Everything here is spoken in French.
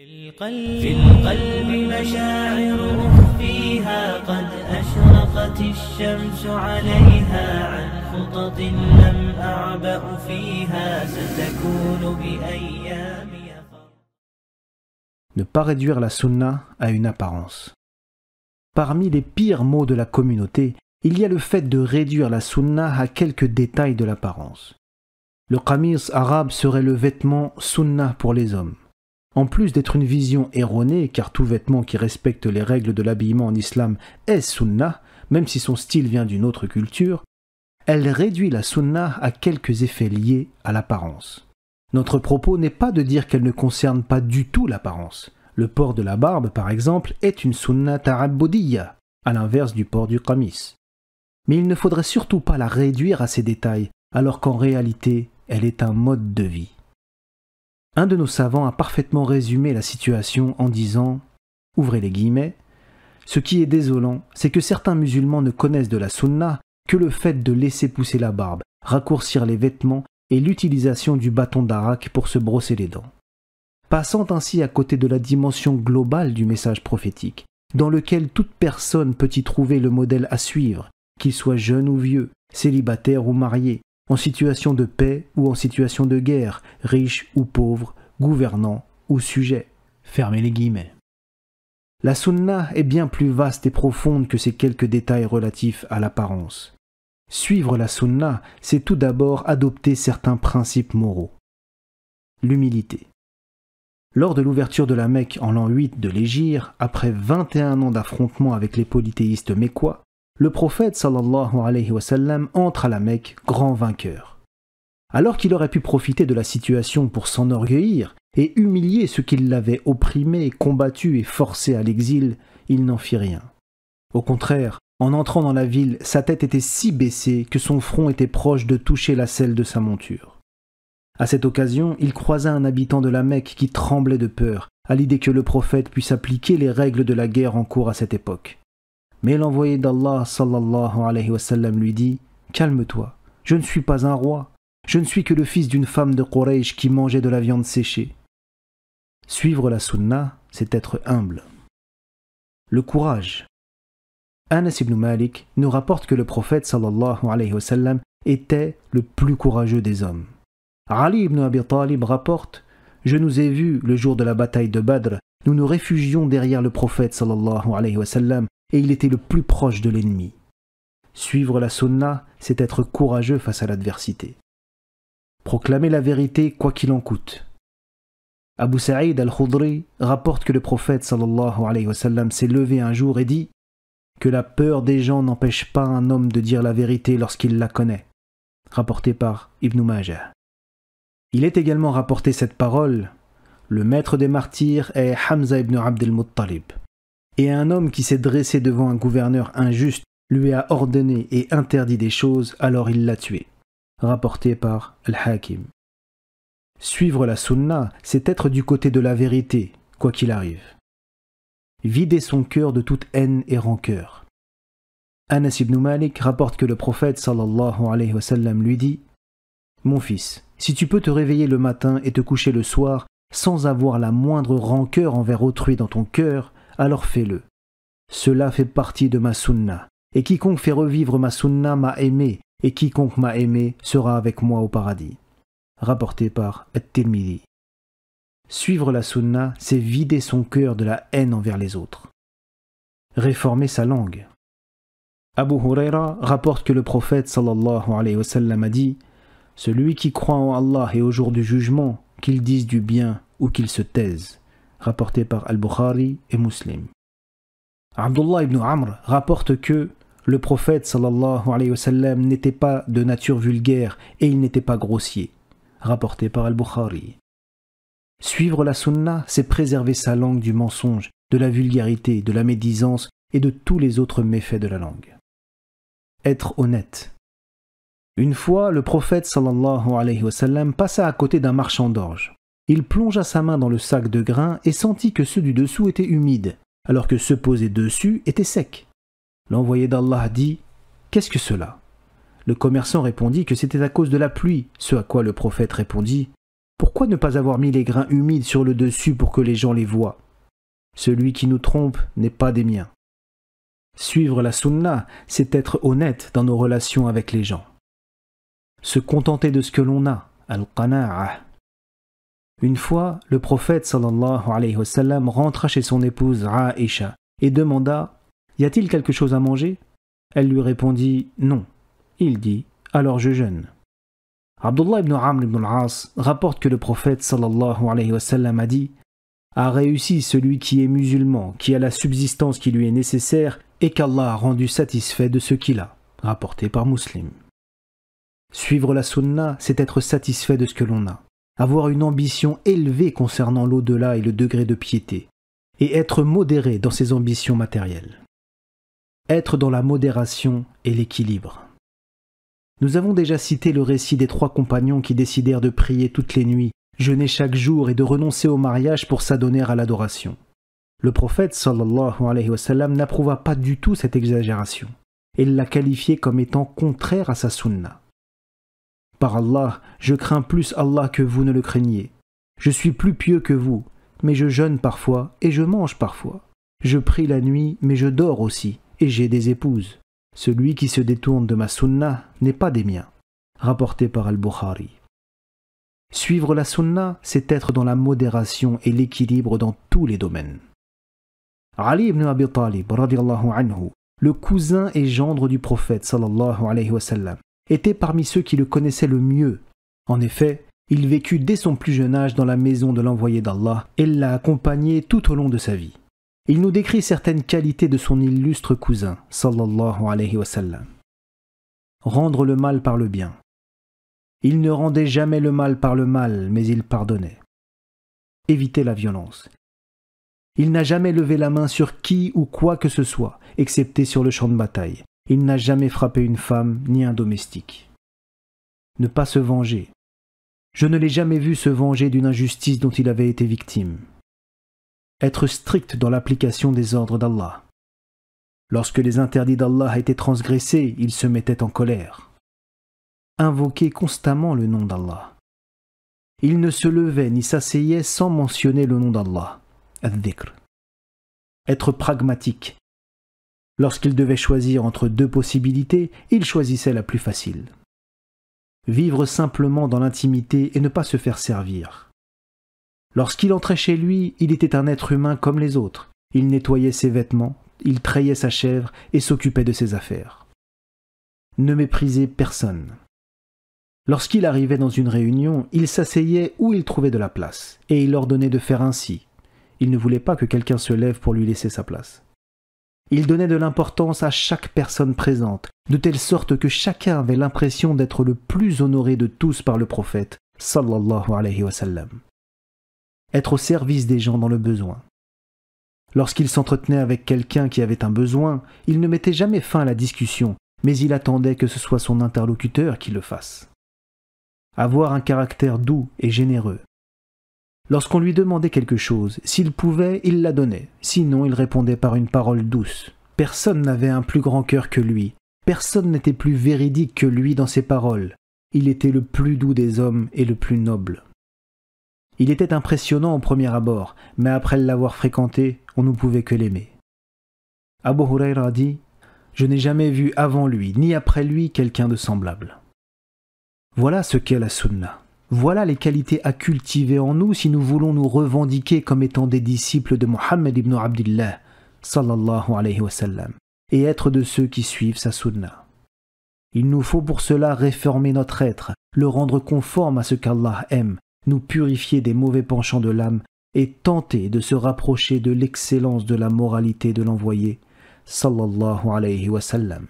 Ne pas réduire la sunna à une apparence. Parmi les pires mots de la communauté, il y a le fait de réduire la sunna à quelques détails de l'apparence. Le qamis arabe serait le vêtement sunna pour les hommes. En plus d'être une vision erronée, car tout vêtement qui respecte les règles de l'habillement en islam est sunna, même si son style vient d'une autre culture, elle réduit la sunna à quelques effets liés à l'apparence. Notre propos n'est pas de dire qu'elle ne concerne pas du tout l'apparence. Le port de la barbe, par exemple, est une sunna taraboudiya, à l'inverse du port du qamis. Mais il ne faudrait surtout pas la réduire à ces détails, alors qu'en réalité, elle est un mode de vie. Un de nos savants a parfaitement résumé la situation en disant Ouvrez les guillemets. Ce qui est désolant, c'est que certains musulmans ne connaissent de la sunna que le fait de laisser pousser la barbe, raccourcir les vêtements et l'utilisation du bâton d'arak pour se brosser les dents. Passant ainsi à côté de la dimension globale du message prophétique, dans lequel toute personne peut y trouver le modèle à suivre, qu'il soit jeune ou vieux, célibataire ou marié, en situation de paix ou en situation de guerre, riche ou pauvre, gouvernant ou sujet. Fermez les guillemets. La sunna est bien plus vaste et profonde que ces quelques détails relatifs à l'apparence. Suivre la sunna, c'est tout d'abord adopter certains principes moraux. L'humilité. Lors de l'ouverture de la Mecque en l'an 8 de l'Égir, après 21 ans d'affrontement avec les polythéistes mécois, le prophète sallallahu alayhi wa sallam, entre à la Mecque grand vainqueur. Alors qu'il aurait pu profiter de la situation pour s'enorgueillir et humilier ceux qui l'avaient opprimé, combattu et forcé à l'exil, il n'en fit rien. Au contraire, en entrant dans la ville, sa tête était si baissée que son front était proche de toucher la selle de sa monture. À cette occasion, il croisa un habitant de la Mecque qui tremblait de peur à l'idée que le prophète puisse appliquer les règles de la guerre en cours à cette époque. Mais l'envoyé d'Allah sallallahu alayhi wa sallam lui dit Calme-toi, je ne suis pas un roi, je ne suis que le fils d'une femme de Quraysh qui mangeait de la viande séchée. Suivre la sunna, c'est être humble. Le courage. Anas ibn Malik nous rapporte que le prophète sallallahu alayhi wa sallam était le plus courageux des hommes. Ali ibn Abi Talib rapporte Je nous ai vus le jour de la bataille de Badr, nous nous réfugions derrière le prophète sallallahu alayhi wa et il était le plus proche de l'ennemi. Suivre la sunna, c'est être courageux face à l'adversité. Proclamer la vérité quoi qu'il en coûte. Abu Sa'id al-Khudri rapporte que le prophète sallallahu alayhi wa s'est levé un jour et dit que la peur des gens n'empêche pas un homme de dire la vérité lorsqu'il la connaît. Rapporté par Ibn Majah. Il est également rapporté cette parole Le maître des martyrs est Hamza ibn Abdel Muttalib et un homme qui s'est dressé devant un gouverneur injuste lui a ordonné et interdit des choses, alors il l'a tué. Rapporté par Al-Hakim. Suivre la sunna, c'est être du côté de la vérité, quoi qu'il arrive. Vider son cœur de toute haine et rancœur. Anas ibn Malik rapporte que le prophète sallallahu alayhi wa lui dit Mon fils, si tu peux te réveiller le matin et te coucher le soir sans avoir la moindre rancœur envers autrui dans ton cœur, alors fais-le. Cela fait partie de ma sunna, et quiconque fait revivre ma sunna m'a aimé, et quiconque m'a aimé sera avec moi au paradis. Rapporté par At-Tirmidhi. Suivre la sunna, c'est vider son cœur de la haine envers les autres. Réformer sa langue. Abu Huraira rapporte que le prophète sallallahu alayhi wa sallam a dit Celui qui croit en Allah et au jour du jugement, qu'il dise du bien ou qu'il se taise rapporté par Al-Bukhari et Muslim. Abdullah ibn Amr rapporte que le prophète sallallahu n'était pas de nature vulgaire et il n'était pas grossier, rapporté par Al-Bukhari. Suivre la sunna, c'est préserver sa langue du mensonge, de la vulgarité, de la médisance et de tous les autres méfaits de la langue. Être honnête. Une fois, le prophète sallallahu alayhi passa à côté d'un marchand d'orge. Il plongea sa main dans le sac de grains et sentit que ceux du dessous étaient humides, alors que ceux posés dessus étaient secs. L'envoyé d'Allah dit Qu'est-ce que cela Le commerçant répondit que c'était à cause de la pluie, ce à quoi le prophète répondit Pourquoi ne pas avoir mis les grains humides sur le dessus pour que les gens les voient Celui qui nous trompe n'est pas des miens. Suivre la sunna, c'est être honnête dans nos relations avec les gens. Se contenter de ce que l'on a, al qanaah une fois, le prophète sallallahu alayhi wa sallam, rentra chez son épouse Aïcha et demanda Y a-t-il quelque chose à manger Elle lui répondit Non. Il dit Alors je jeûne. Abdullah ibn Amr ibn al-As rapporte que le prophète sallallahu alayhi wa sallam, a dit A réussi celui qui est musulman, qui a la subsistance qui lui est nécessaire et qu'Allah a rendu satisfait de ce qu'il a. Rapporté par Muslim. Suivre la sunna, c'est être satisfait de ce que l'on a avoir une ambition élevée concernant l'au-delà et le degré de piété, et être modéré dans ses ambitions matérielles. Être dans la modération et l'équilibre. Nous avons déjà cité le récit des trois compagnons qui décidèrent de prier toutes les nuits, jeûner chaque jour et de renoncer au mariage pour s'adonner à l'adoration. Le prophète alayhi n'approuva pas du tout cette exagération et l'a qualifiée comme étant contraire à sa sunna. Par Allah, je crains plus Allah que vous ne le craignez. Je suis plus pieux que vous, mais je jeûne parfois et je mange parfois. Je prie la nuit, mais je dors aussi, et j'ai des épouses. Celui qui se détourne de ma sunna n'est pas des miens. Rapporté par Al-Bukhari. Suivre la sunna, c'est être dans la modération et l'équilibre dans tous les domaines. Ali ibn Abi Talib, le cousin et gendre du prophète sallallahu alayhi wa sallam, était parmi ceux qui le connaissaient le mieux. En effet, il vécut dès son plus jeune âge dans la maison de l'envoyé d'Allah et l'a accompagné tout au long de sa vie. Il nous décrit certaines qualités de son illustre cousin, sallallahu alayhi wa Rendre le mal par le bien. Il ne rendait jamais le mal par le mal, mais il pardonnait. Éviter la violence. Il n'a jamais levé la main sur qui ou quoi que ce soit, excepté sur le champ de bataille. Il n'a jamais frappé une femme ni un domestique. Ne pas se venger. Je ne l'ai jamais vu se venger d'une injustice dont il avait été victime. Être strict dans l'application des ordres d'Allah. Lorsque les interdits d'Allah étaient transgressés, il se mettait en colère. Invoquer constamment le nom d'Allah. Il ne se levait ni s'asseyait sans mentionner le nom d'Allah. Être pragmatique, Lorsqu'il devait choisir entre deux possibilités, il choisissait la plus facile. Vivre simplement dans l'intimité et ne pas se faire servir. Lorsqu'il entrait chez lui, il était un être humain comme les autres. Il nettoyait ses vêtements, il trayait sa chèvre et s'occupait de ses affaires. Ne mépriser personne. Lorsqu'il arrivait dans une réunion, il s'asseyait où il trouvait de la place, et il ordonnait de faire ainsi. Il ne voulait pas que quelqu'un se lève pour lui laisser sa place. Il donnait de l'importance à chaque personne présente, de telle sorte que chacun avait l'impression d'être le plus honoré de tous par le prophète, sallallahu alayhi wa sallam. Être au service des gens dans le besoin. Lorsqu'il s'entretenait avec quelqu'un qui avait un besoin, il ne mettait jamais fin à la discussion, mais il attendait que ce soit son interlocuteur qui le fasse. Avoir un caractère doux et généreux, Lorsqu'on lui demandait quelque chose, s'il pouvait, il la donnait, sinon il répondait par une parole douce. Personne n'avait un plus grand cœur que lui, personne n'était plus véridique que lui dans ses paroles. Il était le plus doux des hommes et le plus noble. Il était impressionnant au premier abord, mais après l'avoir fréquenté, on ne pouvait que l'aimer. Abou Huraira dit Je n'ai jamais vu avant lui, ni après lui, quelqu'un de semblable. Voilà ce qu'est la sunna. Voilà les qualités à cultiver en nous si nous voulons nous revendiquer comme étant des disciples de Mohammed ibn Abdullah sallallahu alayhi wa sallam, et être de ceux qui suivent sa sunna. Il nous faut pour cela réformer notre être, le rendre conforme à ce qu'Allah aime, nous purifier des mauvais penchants de l'âme et tenter de se rapprocher de l'excellence de la moralité de l'envoyé sallallahu alayhi wa sallam.